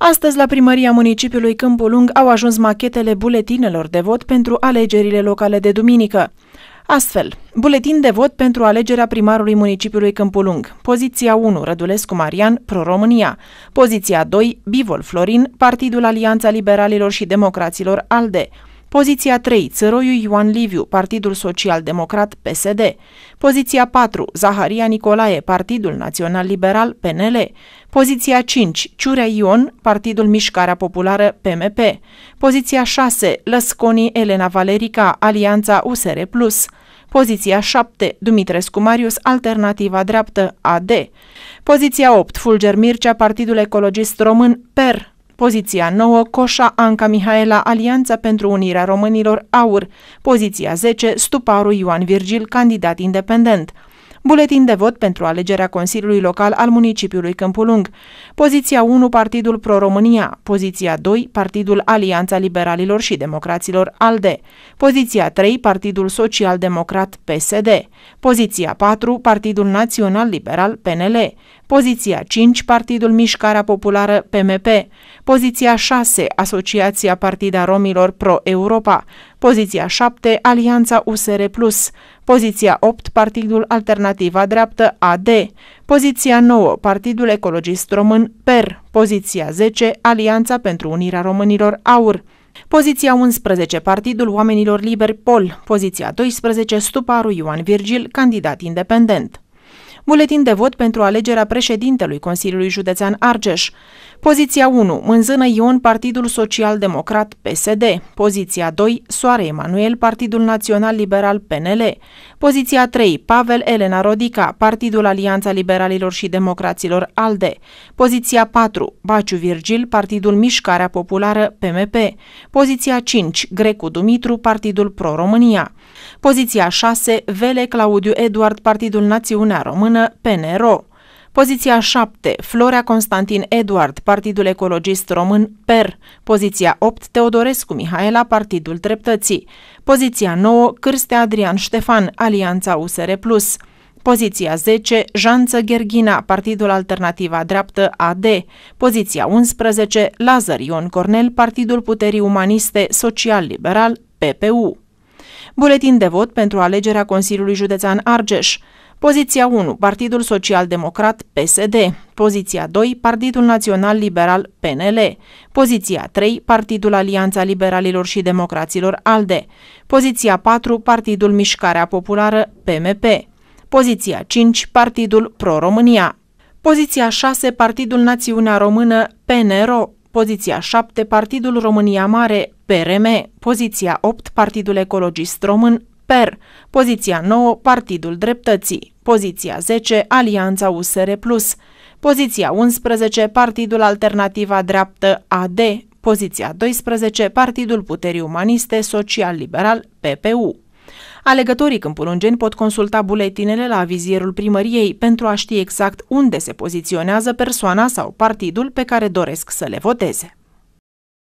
Astăzi, la primăria municipiului Câmpul Lung au ajuns machetele buletinelor de vot pentru alegerile locale de duminică. Astfel, buletin de vot pentru alegerea primarului municipiului Câmpulung. Poziția 1, Rădulescu Marian, Pro-România. Poziția 2, Bivol Florin, Partidul Alianța Liberalilor și Democraților ALDE. Poziția 3, Țăroiu Ioan Liviu, Partidul Social Democrat, PSD. Poziția 4, Zaharia Nicolae, Partidul Național Liberal, PNL. Poziția 5, Ciurea Ion, Partidul Mișcarea Populară, PMP. Poziția 6, Lăsconi Elena Valerica, Alianța USR+. Poziția 7, Dumitrescu Marius, Alternativa Dreaptă, AD. Poziția 8, Fulger Mircea, Partidul Ecologist Român, PER. Poziția 9, Coșa Anca Mihaela, Alianța pentru Unirea Românilor, AUR. Poziția 10, Stuparu Ioan Virgil, candidat independent. Buletin de vot pentru alegerea Consiliului Local al municipiului Câmpulung. Poziția 1, Partidul Pro-România. Poziția 2, Partidul Alianța Liberalilor și Democraților, ALDE. Poziția 3, Partidul Social Democrat, PSD. Poziția 4, Partidul Național Liberal, PNL. Poziția 5, Partidul Mișcarea Populară PMP. Poziția 6, Asociația Partida Romilor Pro-Europa. Poziția 7, Alianța USR+. Poziția 8, Partidul Alternativa Dreaptă AD. Poziția 9, Partidul Ecologist Român PER. Poziția 10, Alianța pentru Unirea Românilor AUR. Poziția 11, Partidul Oamenilor Liberi Pol. Poziția 12, Stuparul Ioan Virgil, candidat independent. Buletin de vot pentru alegerea președintelui Consiliului Județean Argeș. Poziția 1. Mânzână Ion, Partidul Social Democrat PSD. Poziția 2. Soare Emanuel, Partidul Național Liberal PNL. Poziția 3. Pavel Elena Rodica, Partidul Alianța Liberalilor și Democraților ALDE. Poziția 4. Baciu Virgil, Partidul Mișcarea Populară PMP. Poziția 5. Grecu Dumitru, Partidul Pro-România. Poziția 6. Vele Claudiu Eduard, Partidul Națiunea Română Română, PNRO. Poziția 7, Florea Constantin Eduard, Partidul Ecologist Român, PER. Poziția 8, Teodorescu Mihaela, Partidul Dreptății. Poziția 9, Cârste Adrian Ștefan, Alianța USR+. Poziția 10, Janță Gherghina, Partidul Alternativa Dreaptă AD. Poziția 11, Lazar Ion Cornel, Partidul Puterii Umaniste Social-Liberal, PPU. Buletin de vot pentru alegerea Consiliului Județean Argeș. Poziția 1, Partidul Social Democrat PSD. Poziția 2, Partidul Național Liberal PNL. Poziția 3, Partidul Alianța Liberalilor și Democraților ALDE. Poziția 4, Partidul Mișcarea Populară PMP. Poziția 5, Partidul Pro-România. Poziția 6, Partidul Națiunea Română PNRO. Poziția 7, Partidul România Mare PRM. Poziția 8, Partidul Ecologist Român PER, poziția 9, Partidul Dreptății, poziția 10, Alianța USR+, poziția 11, Partidul Alternativa Dreaptă AD, poziția 12, Partidul Puterii Umaniste Social-Liberal, PPU. Alegătorii câmpulungeni pot consulta buletinele la vizierul primăriei pentru a ști exact unde se poziționează persoana sau partidul pe care doresc să le voteze.